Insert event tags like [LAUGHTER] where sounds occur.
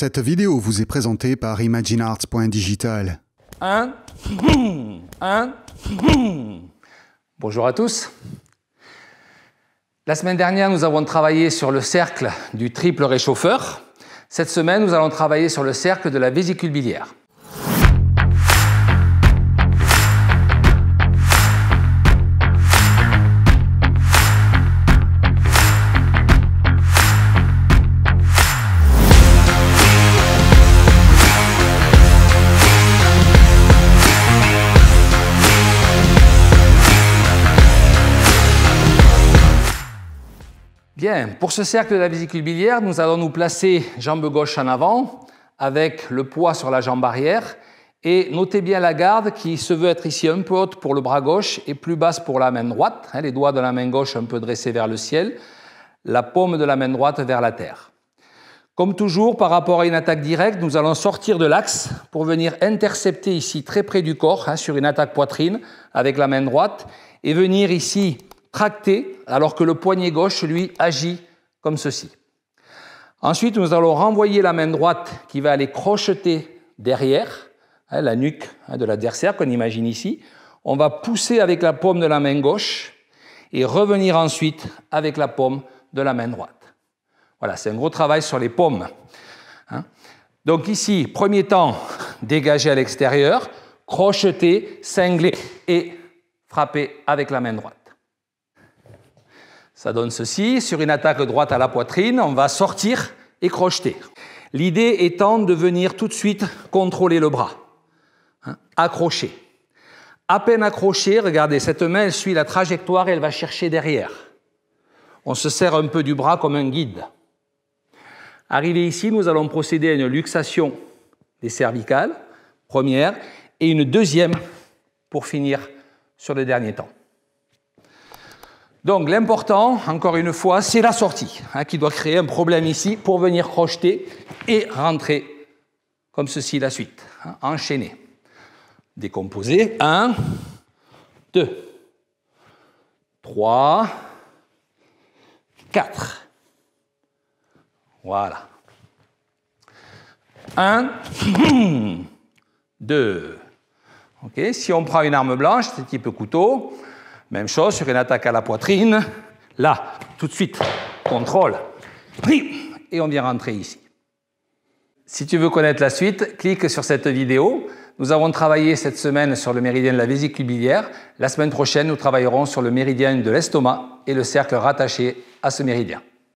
Cette vidéo vous est présentée par imaginearts.digital. Un, un, Bonjour à tous. La semaine dernière, nous avons travaillé sur le cercle du triple réchauffeur. Cette semaine, nous allons travailler sur le cercle de la vésicule biliaire. pour ce cercle de la vésicule biliaire, nous allons nous placer jambe gauche en avant avec le poids sur la jambe arrière et notez bien la garde qui se veut être ici un peu haute pour le bras gauche et plus basse pour la main droite, hein, les doigts de la main gauche un peu dressés vers le ciel, la paume de la main droite vers la terre. Comme toujours, par rapport à une attaque directe, nous allons sortir de l'axe pour venir intercepter ici très près du corps hein, sur une attaque poitrine avec la main droite et venir ici tracté, alors que le poignet gauche, lui, agit comme ceci. Ensuite, nous allons renvoyer la main droite qui va aller crocheter derrière hein, la nuque hein, de l'adversaire qu'on imagine ici. On va pousser avec la paume de la main gauche et revenir ensuite avec la paume de la main droite. Voilà, c'est un gros travail sur les paumes. Hein. Donc ici, premier temps, [LAUGHS] dégager à l'extérieur, crocheter, cingler et frapper avec la main droite. Ça donne ceci. Sur une attaque droite à la poitrine, on va sortir et crocheter. L'idée étant de venir tout de suite contrôler le bras. Hein, accrocher. À peine accroché, regardez, cette main, suit la trajectoire et elle va chercher derrière. On se sert un peu du bras comme un guide. Arrivé ici, nous allons procéder à une luxation des cervicales, première, et une deuxième pour finir sur le dernier temps. Donc l'important, encore une fois, c'est la sortie, hein, qui doit créer un problème ici pour venir crocheter et rentrer, comme ceci, la suite. Hein, enchaîner. Décomposer. 1, 2, 3, 4. Voilà. 1, 2. [CLEARS THROAT] ok, Si on prend une arme blanche, c'est type couteau, même chose sur une attaque à la poitrine. Là, tout de suite, contrôle. Et on vient rentrer ici. Si tu veux connaître la suite, clique sur cette vidéo. Nous avons travaillé cette semaine sur le méridien de la vésicule biliaire. La semaine prochaine, nous travaillerons sur le méridien de l'estomac et le cercle rattaché à ce méridien.